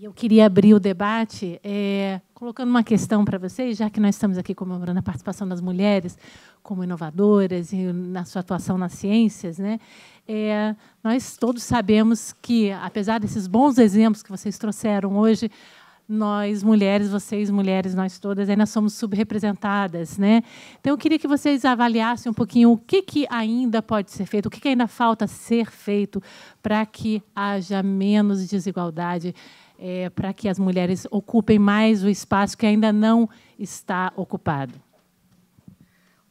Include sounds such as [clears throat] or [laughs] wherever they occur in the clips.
eu queria abrir o debate é, colocando uma questão para vocês, já que nós estamos aqui comemorando a participação das mulheres como inovadoras e na sua atuação nas ciências, né? É, nós todos sabemos que, apesar desses bons exemplos que vocês trouxeram hoje, nós mulheres, vocês mulheres, nós todas ainda somos subrepresentadas, né? Então eu queria que vocês avaliassem um pouquinho o que, que ainda pode ser feito, o que, que ainda falta ser feito para que haja menos desigualdade é, para que as mulheres ocupem mais o espaço que ainda não está ocupado?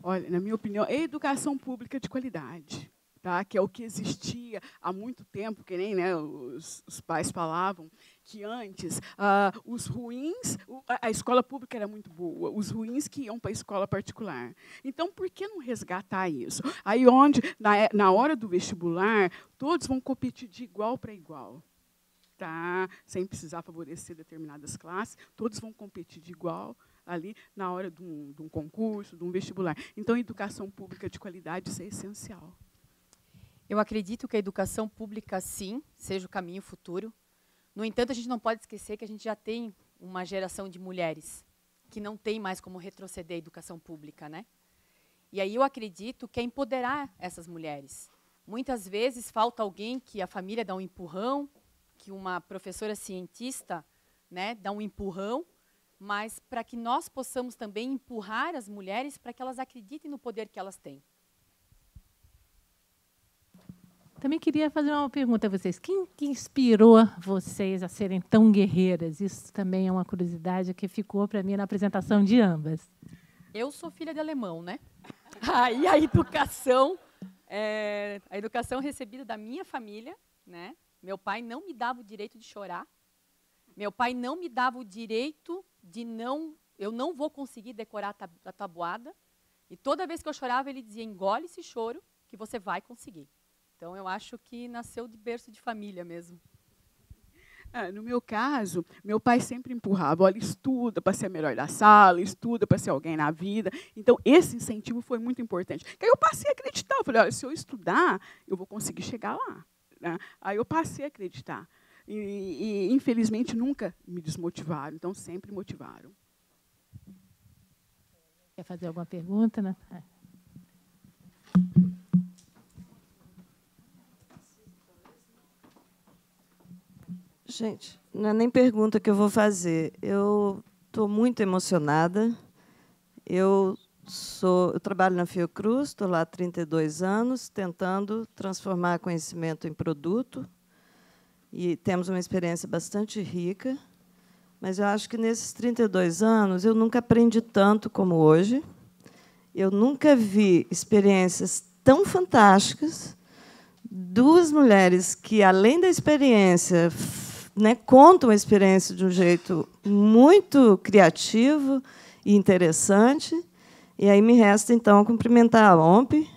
Olha, na minha opinião, educação pública de qualidade. Tá, que é o que existia há muito tempo, que nem né, os, os, pais falavam, que antes ah, os ruins, a escola pública era muito boa, os ruins que iam para a escola particular. Então, por que não resgatar isso? Aí onde, na, na hora do vestibular, todos vão competir de igual para igual sem precisar favorecer determinadas classes, todos vão competir de igual ali na hora de um, de um concurso, de um vestibular. Então, educação pública de qualidade isso é essencial. Eu acredito que a educação pública, sim, seja o caminho futuro. No entanto, a gente não pode esquecer que a gente já tem uma geração de mulheres que não tem mais como retroceder a educação pública, né? E aí eu acredito que é empoderar essas mulheres. Muitas vezes falta alguém que a família dá um empurrão, que uma professora cientista né, dá um empurrão, mas para que nós possamos também empurrar as mulheres para que elas acreditem no poder que elas têm. Também queria fazer uma pergunta a vocês. Quem que inspirou vocês a serem tão guerreiras? Isso também é uma curiosidade que ficou para mim na apresentação de ambas. Eu sou filha de alemão, né? [laughs] Aí ah, a educação, é, a educação recebida da minha família, né? Meu pai não me dava o direito de chorar. Meu pai não me dava o direito de não. Eu não vou conseguir decorar a tabuada. E toda vez que eu chorava, ele dizia: engole esse choro, que você vai conseguir. Então, eu acho que nasceu de berço de família mesmo. É, no meu caso, meu pai sempre empurrava, olha, estuda para ser a melhor da sala, estuda para ser alguém na vida. Então, esse incentivo foi muito importante. Que aí eu passei a acreditar, eu falei, olha, se eu estudar, eu vou conseguir chegar lá. Né? Aí eu passei a acreditar. E, e, infelizmente, nunca me desmotivaram, então sempre motivaram. Quer fazer alguma pergunta? Né? Gente, não é nem pergunta que eu vou fazer. Eu estou muito emocionada. Eu Sou, eu trabalho na Fiocruz, estou lá há 32 anos, tentando transformar conhecimento em produto. E temos uma experiência bastante rica. Mas eu acho que nesses 32 anos eu nunca aprendi tanto como hoje. Eu nunca vi experiências tão fantásticas. Duas mulheres que, além da experiência, né, contam a experiência de um jeito muito criativo e interessante e aí me resta, então, cumprimentar a OMP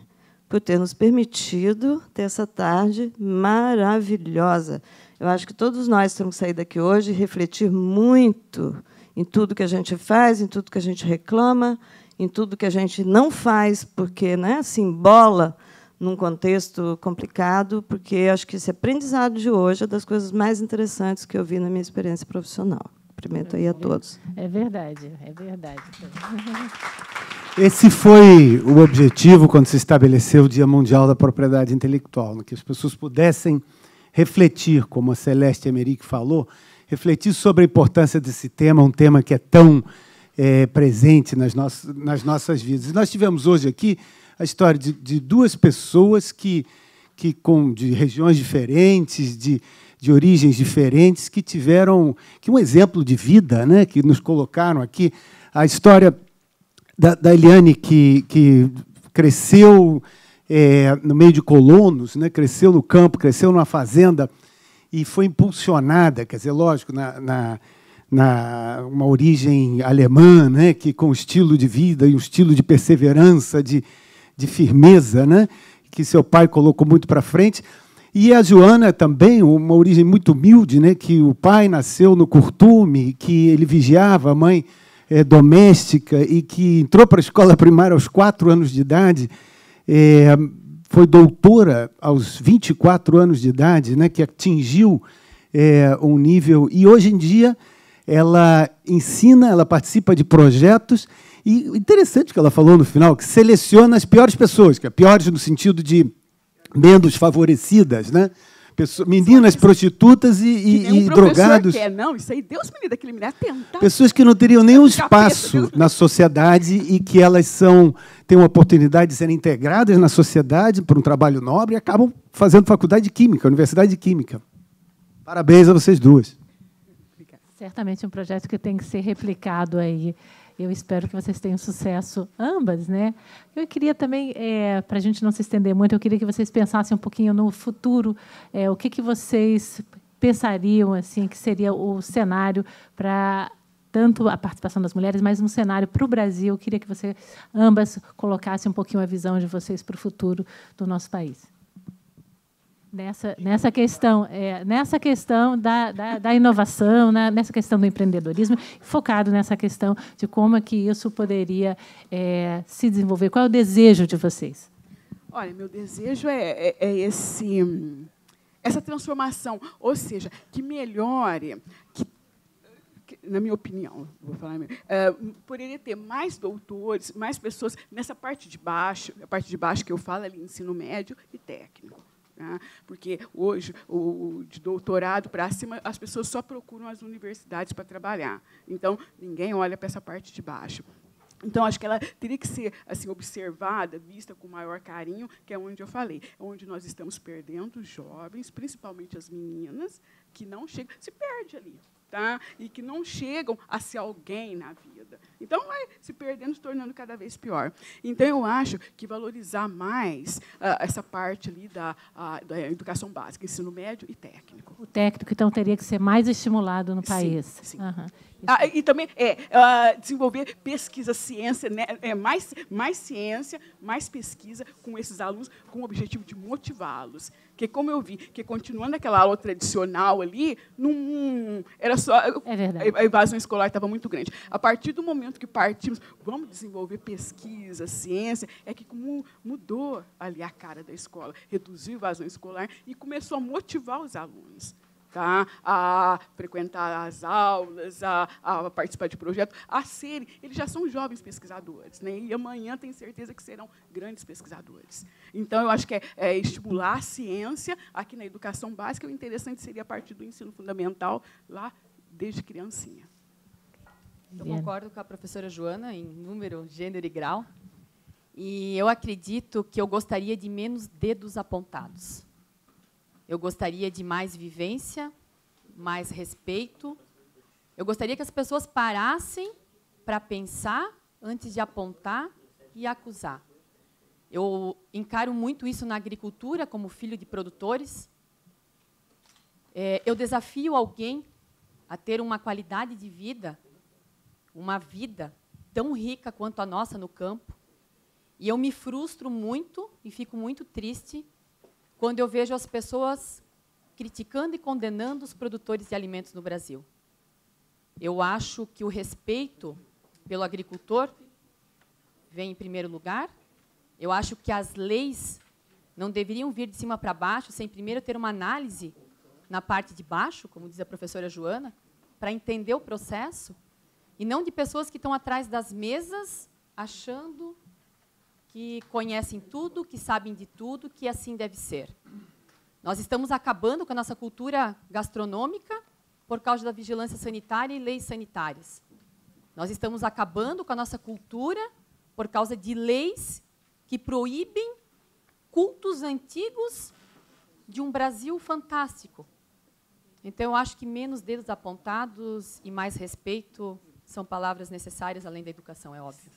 por ter nos permitido ter essa tarde maravilhosa. Eu acho que todos nós temos que sair daqui hoje e refletir muito em tudo que a gente faz, em tudo que a gente reclama, em tudo que a gente não faz, porque né, se embola num contexto complicado, porque acho que esse aprendizado de hoje é das coisas mais interessantes que eu vi na minha experiência profissional. Cumprimento aí a todos. É verdade, é verdade. Esse foi o objetivo quando se estabeleceu o Dia Mundial da Propriedade Intelectual, né? que as pessoas pudessem refletir, como a Celeste Emerick falou, refletir sobre a importância desse tema, um tema que é tão é, presente nas nossas, nas nossas vidas. E nós tivemos hoje aqui a história de, de duas pessoas que, que com, de regiões diferentes, de, de origens diferentes, que tiveram que um exemplo de vida, né, que nos colocaram aqui. A história da, da Eliane, que, que cresceu é, no meio de colonos, né? cresceu no campo, cresceu numa fazenda e foi impulsionada, quer dizer, lógico, na, na, na, uma origem alemã, né? que com estilo de vida e um estilo de perseverança, de, de firmeza, né? que seu pai colocou muito para frente. E a Joana também, uma origem muito humilde, né? que o pai nasceu no Curtume, que ele vigiava, a mãe é, doméstica e que entrou para a escola primária aos quatro anos de idade, é, foi doutora aos 24 anos de idade, né, que atingiu é, um nível. E hoje em dia ela ensina, ela participa de projetos. E interessante que ela falou no final, que seleciona as piores pessoas, que é piores no sentido de menos favorecidas, né? meninas Sim, prostitutas e, e, um drogados. Quer. É, não, isso aí, Deus me livre, daquele menino é tentar. Pessoas que não teriam nenhum espaço na sociedade e que elas são têm uma oportunidade de serem integradas na sociedade por um trabalho nobre e acabam fazendo faculdade de Química, Universidade de Química. Parabéns a vocês duas. Certamente um projeto que tem que ser replicado aí eu espero que vocês tenham sucesso ambas, né? Eu queria também, é, para a gente não se estender muito, eu queria que vocês pensassem um pouquinho no futuro, é, o que, que vocês pensariam assim que seria o cenário para tanto a participação das mulheres, mas um cenário para o Brasil. Eu queria que você ambas colocassem um pouquinho a visão de vocês para o futuro do nosso país nessa, nessa questão, é, nessa questão da, da, da inovação, na, nessa questão do empreendedorismo, focado nessa questão de como é que isso poderia é, se desenvolver. Qual é o desejo de vocês? Olha, meu desejo é, é, é esse, essa transformação, ou seja, que melhore, que na minha opinião, vou falar, uh, poderia ter mais doutores, mais pessoas nessa parte de baixo, a parte de baixo que eu falo ali, ensino médio e técnico. Né? Porque hoje, o, de doutorado para cima, as pessoas só procuram as universidades para trabalhar. Então, ninguém olha para essa parte de baixo. Então, acho que ela teria que ser assim observada, vista com maior carinho, que é onde eu falei, é onde nós estamos perdendo jovens, principalmente as meninas, que não chegam, se perde ali tá? e que não chegam a ser alguém na vida. Então, vai se perdendo, se tornando cada vez pior. Então, eu acho que valorizar mais uh, essa parte ali da, uh, da educação básica, ensino médio e técnico. O técnico, então, teria que ser mais estimulado no país. Sim, sim. Uhum. Ah, e também é, uh, desenvolver pesquisa, ciência, né? é, mais, mais ciência, mais pesquisa com esses alunos, com o objetivo de motivá-los. Porque, como eu vi, que continuando aquela aula tradicional ali, num, era só. É a evasão escolar estava muito grande. A partir do momento que partimos, vamos desenvolver pesquisa, ciência, é que mudou ali a cara da escola, reduziu a evasão escolar e começou a motivar os alunos tá? a frequentar as aulas, a, a participar de projetos, a serem. Eles já são jovens pesquisadores, né? e amanhã tenho certeza que serão grandes pesquisadores. Então, eu acho que é, é estimular a ciência aqui na educação básica. O interessante seria a partir do ensino fundamental, lá desde criancinha. Eu concordo com a professora Joana em número, gênero e grau. E eu acredito que eu gostaria de menos dedos apontados. Eu gostaria de mais vivência, mais respeito. Eu gostaria que as pessoas parassem para pensar antes de apontar e acusar. Eu encaro muito isso na agricultura, como filho de produtores. É, eu desafio alguém a ter uma qualidade de vida, uma vida tão rica quanto a nossa no campo. E eu me frustro muito e fico muito triste quando eu vejo as pessoas criticando e condenando os produtores de alimentos no Brasil. Eu acho que o respeito pelo agricultor vem em primeiro lugar. Eu acho que as leis não deveriam vir de cima para baixo sem primeiro ter uma análise na parte de baixo, como diz a professora Joana, para entender o processo, e não de pessoas que estão atrás das mesas achando que conhecem tudo, que sabem de tudo, que assim deve ser. Nós estamos acabando com a nossa cultura gastronômica por causa da vigilância sanitária e leis sanitárias. Nós estamos acabando com a nossa cultura por causa de leis que proíbem cultos antigos de um Brasil fantástico. Então, eu acho que menos dedos apontados e mais respeito são palavras necessárias, além da educação, é óbvio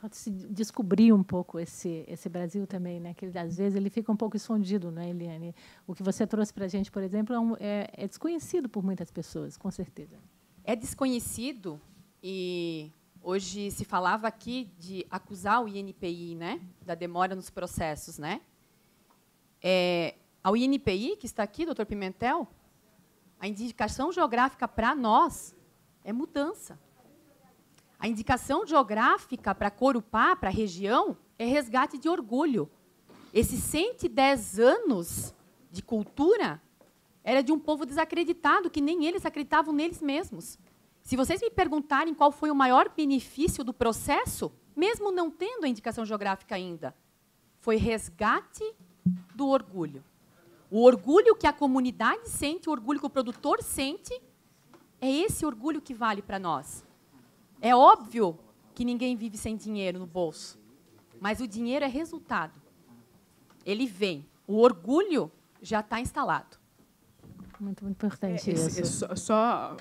pode se descobrir um pouco esse esse Brasil também, né? Que às vezes ele fica um pouco escondido, né, Eliane? O que você trouxe para a gente, por exemplo, é, um, é, é, desconhecido por muitas pessoas, com certeza. É desconhecido e hoje se falava aqui de acusar o INPI, né, da demora nos processos, né? É, ao INPI que está aqui, doutor Pimentel, a indicação geográfica para nós é mudança. A indicação geográfica para Corupá, para a região, é resgate de orgulho. Esses 110 anos de cultura era de um povo desacreditado, que nem eles acreditavam neles mesmos. Se vocês me perguntarem qual foi o maior benefício do processo, mesmo não tendo a indicação geográfica ainda, foi resgate do orgulho. O orgulho que a comunidade sente, o orgulho que o produtor sente, é esse orgulho que vale para nós. É óbvio que ninguém vive sem dinheiro no bolso, mas o dinheiro é resultado. Ele vem. O orgulho já está instalado. Muito, muito importante é, isso. É, só, só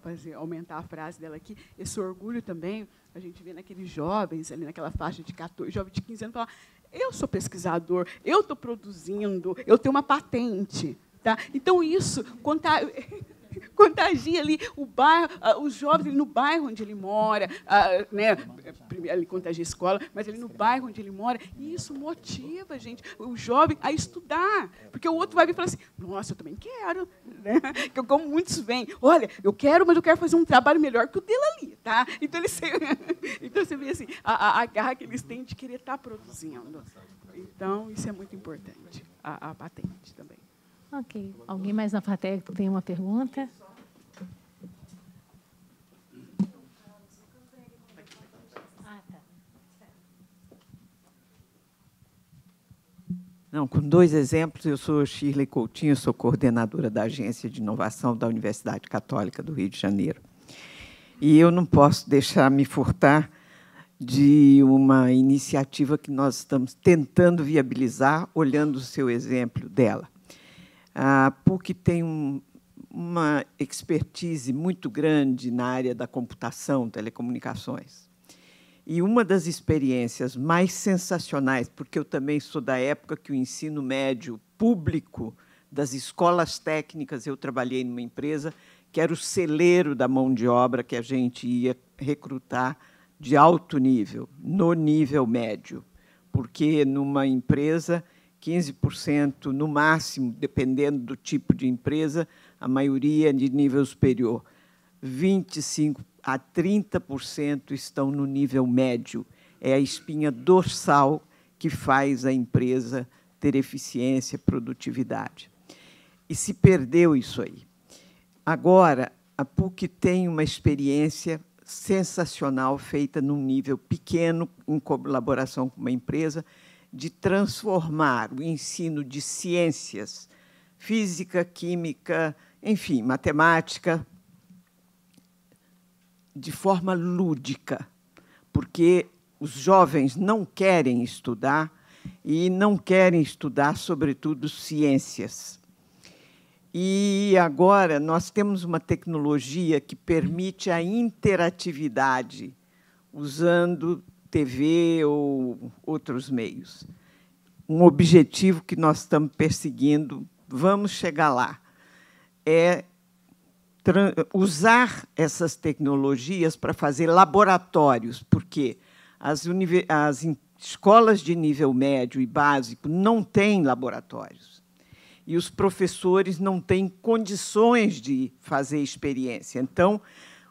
fazer, aumentar a frase dela aqui, esse orgulho também, a gente vê naqueles jovens, ali naquela faixa de 14, jovem de 15 anos, falar, eu sou pesquisador, eu estou produzindo, eu tenho uma patente. Tá? Então, isso, contar... [laughs] contagia ali o bairro, ah, os jovens no bairro onde ele mora, ah, né? ele contagia a escola, mas ele no bairro onde ele mora, e isso motiva gente, o jovem a estudar, porque o outro vai vir e falar assim, nossa, eu também quero, né? [laughs] Que como muitos vêm, olha, eu quero, mas eu quero fazer um trabalho melhor que o dele ali, tá? Então eles, [laughs] então você vê assim, a, a, a garra que eles têm de querer estar tá produzindo. Então isso é muito importante, a, a patente também. Ok. Alguém mais na plateia que tem uma pergunta? Ah, tá. Não, com dois exemplos, eu sou Shirley Coutinho, sou coordenadora da Agência de Inovação da Universidade Católica do Rio de Janeiro. E eu não posso deixar me furtar de uma iniciativa que nós estamos tentando viabilizar, olhando o seu exemplo dela. A ah, PUC tem um, uma expertise muito grande na área da computação, telecomunicações. E uma das experiências mais sensacionais, porque eu também sou da época que o ensino médio público das escolas técnicas, eu trabalhei numa empresa que era o celeiro da mão de obra que a gente ia recrutar de alto nível, no nível médio, porque numa empresa 15% no máximo, dependendo do tipo de empresa, a maioria de nível superior. 25 a 30% estão no nível médio. É a espinha dorsal que faz a empresa ter eficiência, produtividade. E se perdeu isso aí. Agora, a PUC tem uma experiência sensacional feita num nível pequeno, em colaboração com uma empresa, de transformar o ensino de ciências, física, química, enfim, matemática, de forma lúdica, porque os jovens não querem estudar e não querem estudar, sobretudo, ciências. E agora nós temos uma tecnologia que permite a interatividade, usando TV ou outros meios. Um objetivo que nós estamos perseguindo, vamos chegar lá, é usar essas tecnologias para fazer laboratórios, porque as, as escolas de nível médio e básico não têm laboratórios. E os professores não têm condições de fazer experiência. Então,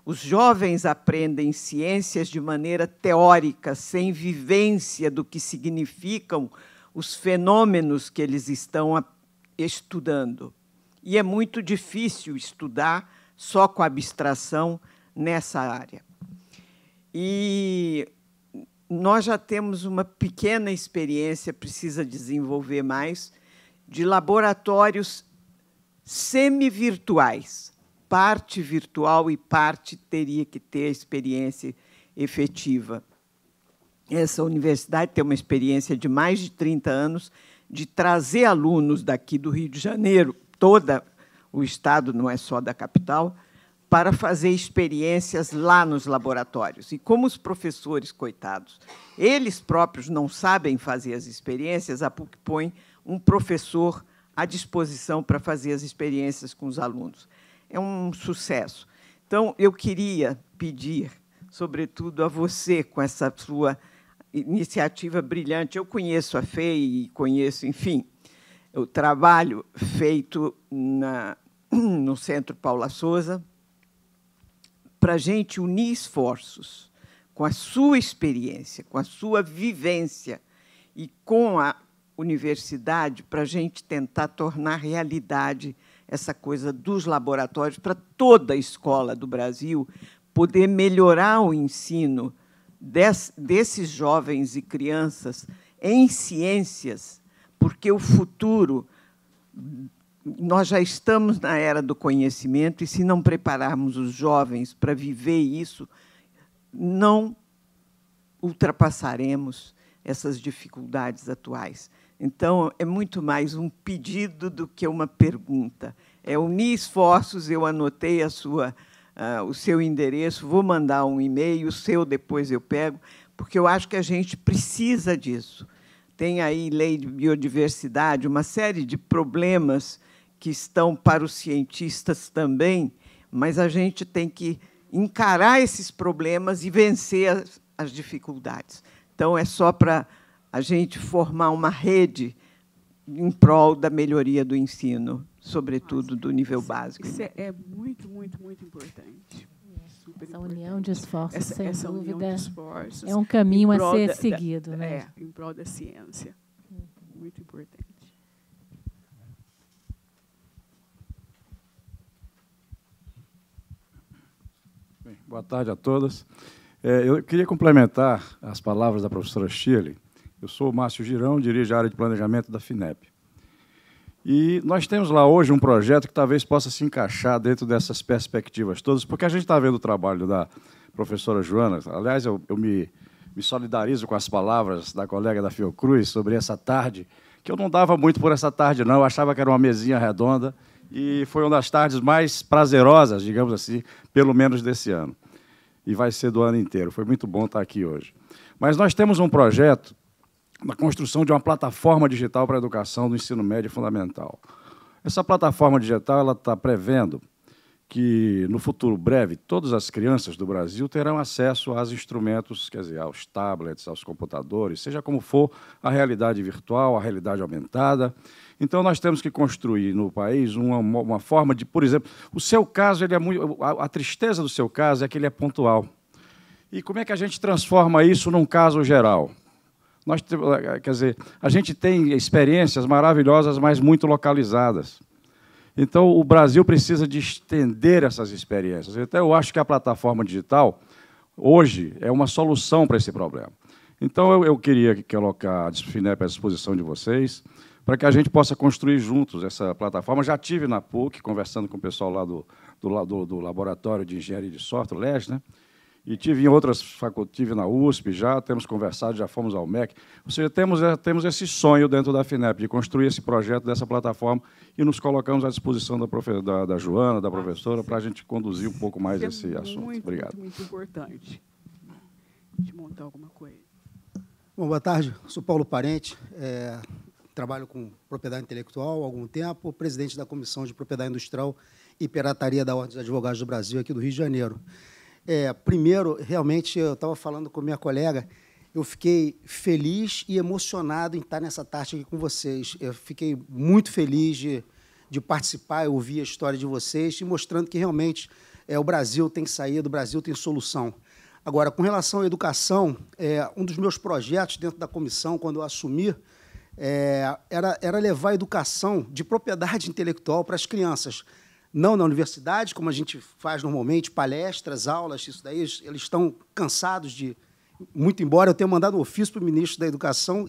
os jovens aprendem ciências de maneira teórica, sem vivência do que significam os fenômenos que eles estão estudando. E é muito difícil estudar só com abstração nessa área. E nós já temos uma pequena experiência, precisa desenvolver mais, de laboratórios semi-virtuais parte virtual e parte teria que ter a experiência efetiva. Essa universidade tem uma experiência de mais de 30 anos de trazer alunos daqui do Rio de Janeiro, toda o estado, não é só da capital, para fazer experiências lá nos laboratórios. E como os professores, coitados, eles próprios não sabem fazer as experiências, a PUC põe um professor à disposição para fazer as experiências com os alunos é um sucesso. Então, eu queria pedir, sobretudo a você, com essa sua iniciativa brilhante. Eu conheço a FEI e conheço, enfim, o trabalho feito na, [clears throat] no Centro Paula Souza para a gente unir esforços com a sua experiência, com a sua vivência e com a universidade para a gente tentar tornar realidade essa coisa dos laboratórios para toda a escola do Brasil poder melhorar o ensino des, desses jovens e crianças em ciências, porque o futuro nós já estamos na era do conhecimento e se não prepararmos os jovens para viver isso, não ultrapassaremos essas dificuldades atuais. Então, é muito mais um pedido do que uma pergunta. É unir esforços, eu anotei a sua, uh, o seu endereço, vou mandar um e-mail, o seu depois eu pego, porque eu acho que a gente precisa disso. Tem aí lei de biodiversidade, uma série de problemas que estão para os cientistas também, mas a gente tem que encarar esses problemas e vencer as, as dificuldades. Então, é só para a gente formar uma rede em prol da melhoria do ensino, sobretudo do nível é básico. Isso é, é muito, muito, muito importante. Essa união de esforços, essa, sem essa dúvida, esforços, é um caminho a ser da, seguido. Da, né? É, em prol da ciência. Muito importante. boa tarde a todas. É, eu queria complementar as palavras da professora Shirley eu sou Márcio Girão, dirijo a área de planejamento da FINEP. E nós temos lá hoje um projeto que talvez possa se encaixar dentro dessas perspectivas todas, porque a gente está vendo o trabalho da professora Joana. Aliás, eu, eu me, me, solidarizo com as palavras da colega da Fiocruz sobre essa tarde, que eu não dava muito por essa tarde, não. Eu achava que era uma mesinha redonda e foi uma das tardes mais prazerosas, digamos assim, pelo menos desse ano. E vai ser do ano inteiro. Foi muito bom estar aqui hoje. Mas nós temos um projeto na construção de uma plataforma digital para a educação do ensino médio fundamental. Essa plataforma digital ela está prevendo que, no futuro breve, todas as crianças do Brasil terão acesso aos instrumentos, quer dizer, aos tablets, aos computadores, seja como for, a realidade virtual, a realidade aumentada. Então, nós temos que construir no país uma, uma forma de, por exemplo, o seu caso, ele é muito, a, a tristeza do seu caso é que ele é pontual. E como é que a gente transforma isso num caso geral? Nós, eh, eh, quer dizer, a gente tem experiências maravilhosas, mas muito localizadas. Então, o Brasil precisa de estender essas experiências. Então, eu acho que a plataforma digital, hoje, é uma solução para esse problema. Então, eu, eu queria colocar a Finep à né, disposição de vocês, para que a gente possa construir juntos essa plataforma. Já tive na PUC, conversando com o pessoal lá do, do, do, do Laboratório de Engenharia de Software, o LES, né? E tive em outras faculdades, tive na USP já, temos conversado, já fomos ao MEC. Ou seja, temos, é, temos esse sonho dentro da FINEP de construir esse projeto dessa plataforma e nos colocamos à disposição da, profe, da, da Joana, da ah, professora, para a gente conduzir um pouco mais Isso é esse é assunto. Muito, Obrigado. Muito, muito importante. De montar alguma coisa. Bom, boa tarde. Sou Paulo Parente. É, trabalho com propriedade intelectual há algum tempo, presidente da Comissão de Propriedade Industrial e Pirataria da Ordem dos Advogados do Brasil aqui do Rio de Janeiro. É, primeiro, realmente, eu estava falando com minha colega, eu fiquei feliz e emocionado em estar nessa tarde aqui com vocês. Eu fiquei muito feliz de, de participar, ouvir a história de vocês e mostrando que realmente é, o Brasil tem saída, o Brasil tem solução. Agora, com relação à educação, é, um dos meus projetos dentro da comissão, quando eu assumi, é, era, era levar a educação de propriedade intelectual para as crianças não na universidade, como a gente faz normalmente, palestras, aulas, isso daí, eles, estão cansados de. Muito embora eu tenha mandado um ofício para o ministro da Educação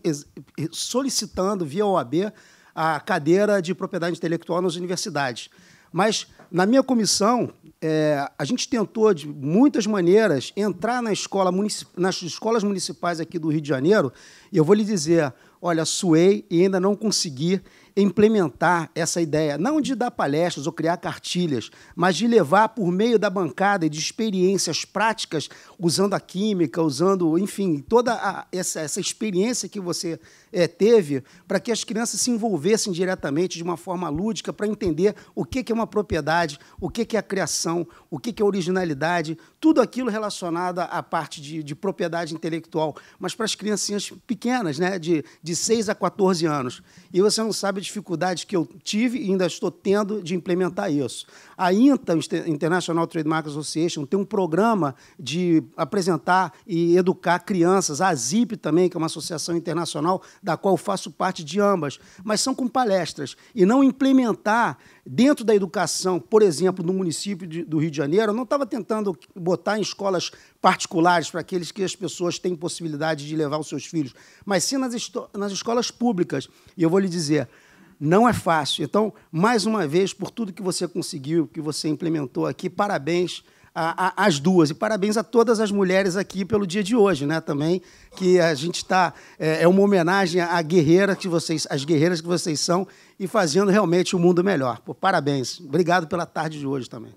solicitando, via OAB, a cadeira de propriedade intelectual nas universidades. Mas, na minha comissão, é, a gente tentou, de muitas maneiras, entrar na escola nas escolas municipais aqui do Rio de Janeiro, e eu vou lhe dizer, olha, suei e ainda não consegui implementar essa ideia, não de dar palestras ou criar cartilhas, mas de levar por meio da bancada e de experiências práticas, usando a química, usando, enfim, toda a, essa, essa, experiência que você é, teve, para que as crianças se envolvessem diretamente de uma forma lúdica para entender o que, é uma propriedade, o que, é a criação, o que, é a originalidade, tudo aquilo relacionado à parte de, de propriedade intelectual, mas para as criancinhas pequenas, né, de, de 6 a 14 anos. E você não sabe a dificuldade que eu tive e ainda estou tendo de implementar isso. A INTA, International Trademark Association, tem um programa de apresentar e educar crianças. A ZIP também, que é uma associação internacional da qual faço parte de ambas, mas são com palestras. E não implementar dentro da educação, por exemplo, no município de, do Rio de Janeiro, eu não estava tentando botar em escolas particulares para aqueles que as pessoas têm possibilidade de levar os seus filhos, mas sim nas, nas escolas públicas. E eu vou lhe dizer, não é fácil. Então, mais uma vez, por tudo que você conseguiu, que você implementou aqui, parabéns às duas. E parabéns a todas as mulheres aqui pelo dia de hoje, né? Também, que a gente está. É, é, uma homenagem à guerreira que vocês, às guerreiras que vocês são e fazendo realmente o mundo melhor. Pô, parabéns. Obrigado pela tarde de hoje também.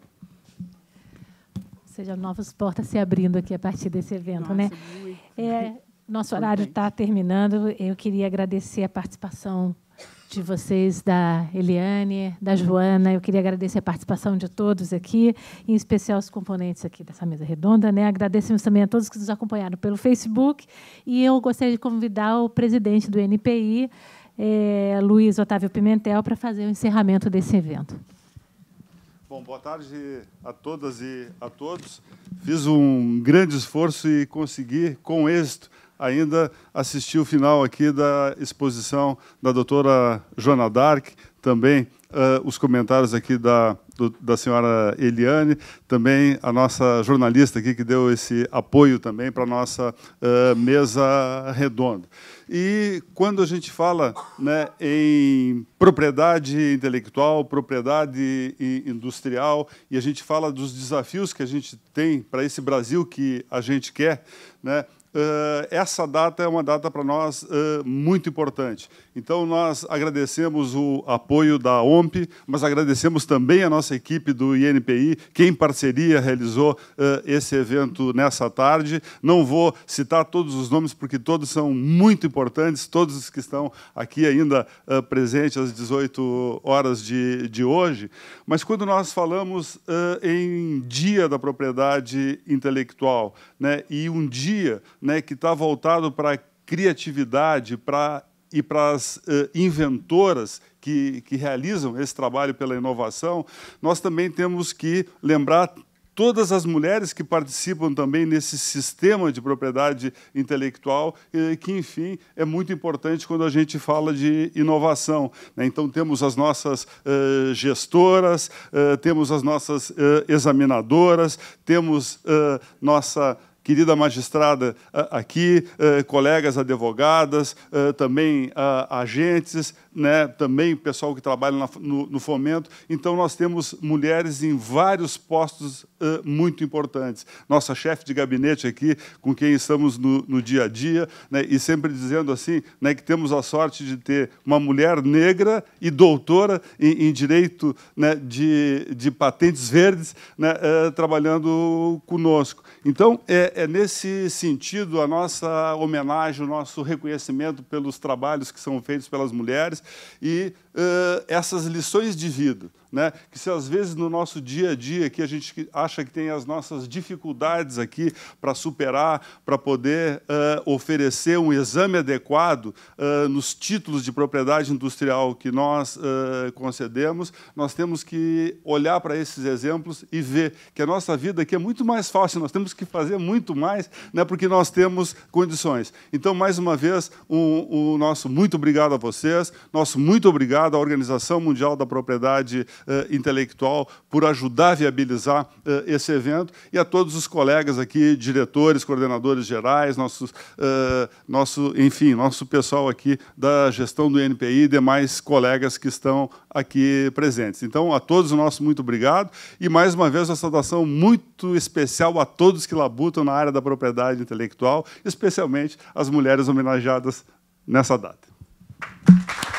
Ou seja, novas portas se abrindo aqui a partir desse evento, Nossa, né? Muito. É, nosso horário está terminando. Eu queria agradecer a participação de vocês, da Eliane, da Joana. Eu queria agradecer a participação de todos aqui, em especial os componentes aqui dessa mesa redonda. Né? Agradecemos também a todos que nos acompanharam pelo Facebook. E eu gostaria de convidar o presidente do NPI, é, eh, Luiz Otávio Pimentel, para fazer o encerramento desse evento. Bom, boa tarde a todas e a todos. Fiz um grande esforço e consegui, com êxito, ainda assistir o final aqui da exposição da doutora Joana Dark, também uh, os comentários aqui da, do, da senhora Eliane, também a nossa jornalista aqui que deu esse apoio também para a nossa uh, mesa redonda. E quando a gente fala né, em propriedade intelectual, propriedade industrial, e a gente fala dos desafios que a gente tem para esse Brasil que a gente quer, né, eh, essa data é uma data para nós eh, muito importante. Então, nós agradecemos o apoio da OMP, mas agradecemos também a nossa equipe do INPI, que em parceria realizou uh, esse evento nessa tarde. Não vou citar todos os nomes, porque todos são muito importantes, todos os que estão aqui ainda uh, presentes às 18 horas de, de hoje. Mas quando nós falamos uh, em Dia da Propriedade Intelectual, né, e um dia né, que está voltado para criatividade, para e para as uh, inventoras que, que realizam esse trabalho pela inovação, nós também temos que lembrar todas as mulheres que participam também nesse sistema de propriedade intelectual, eh, que, enfim, é muito importante quando a gente fala de inovação. Né? Então, temos as nossas eh, gestoras, temos as nossas examinadoras, temos nossa querida magistrada ah, aqui, ah, colegas advogadas, ah, também agentes, né, também o pessoal que trabalha na, no, no, fomento. Então, nós temos mulheres em vários postos uh, muito importantes. Nossa chefe de gabinete aqui, com quem estamos no, no dia a dia, né, e sempre dizendo assim né, que temos a sorte de ter uma mulher negra e doutora em, em direito né, de, de patentes verdes né, uh, trabalhando conosco. Então, é, é nesse sentido a nossa homenagem, o nosso reconhecimento pelos trabalhos que são feitos pelas mulheres e uh, essas lições de vida né? que se às vezes no nosso dia a dia que a gente acha que tem as nossas dificuldades aqui para superar, para poder uh, oferecer um exame adequado uh, nos títulos de propriedade industrial que nós uh, concedemos, nós temos que olhar para esses exemplos e ver que a nossa vida aqui é muito mais fácil, nós temos que fazer muito mais, né, porque nós temos condições. Então, mais uma vez, o, o nosso muito obrigado a vocês, nosso muito obrigado à Organização Mundial da Propriedade uh, intelectual por ajudar a viabilizar uh, esse evento e a todos os colegas aqui, diretores, coordenadores gerais, nossos, eh, nosso, enfim, nosso pessoal aqui da gestão do NPI e demais colegas que estão aqui presentes. Então, a todos o nosso muito obrigado e, mais uma vez, uma saudação muito especial a todos que labutam na área da propriedade intelectual, especialmente as mulheres homenageadas nessa data.